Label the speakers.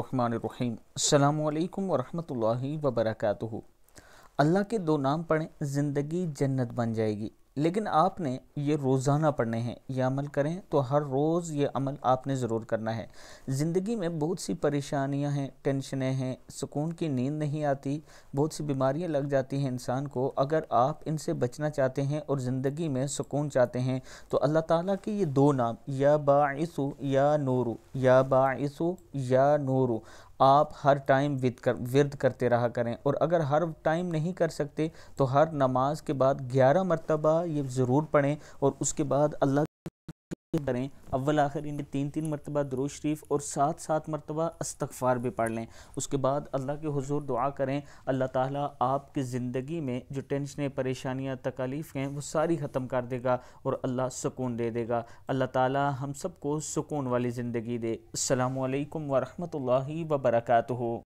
Speaker 1: बसमीम अल्लाम वरहमल वबरक अल्लाह के दो नाम पढ़ें ज़िंदगी जन्नत बन जाएगी लेकिन आपने ये रोज़ाना पढ़ने हैं ये अमल करें तो हर रोज़ ये अमल आपने ज़रूर करना है ज़िंदगी में बहुत सी परेशानियां हैं टेंशनें हैं सुकून की नींद नहीं आती बहुत सी बीमारियां लग जाती हैं इंसान को अगर आप इनसे बचना चाहते हैं और ज़िंदगी में सुकून चाहते हैं तो अल्लाह ताला के ये दो नाम या बासु या नूरु या बासु या नूरु आप हर टाइम विद कर विरद करते रहा करें और अगर हर टाइम नहीं कर सकते तो हर नमाज के बाद ग्यारह मरतबा ये ज़रूर पढ़ें और उसके बाद अल्लाह करें अव्वल आखिर इन्हें तीन तीन मरतबा दरो शरीफ और सात सात मरतबा अस्तफ़ार भी पढ़ लें उसके बाद अल्लाह के हजूर दुआ करें अल्लाह ताला आपकी ज़िंदगी में जो टेंशनें परेशानियां तकालीफ़ हैं वो सारी ख़त्म कर देगा और अल्लाह सुकून दे देगा अल्लाह ताला हम सबको सुकून वाली ज़िंदगी दे अल्लाम वरहमल वर्का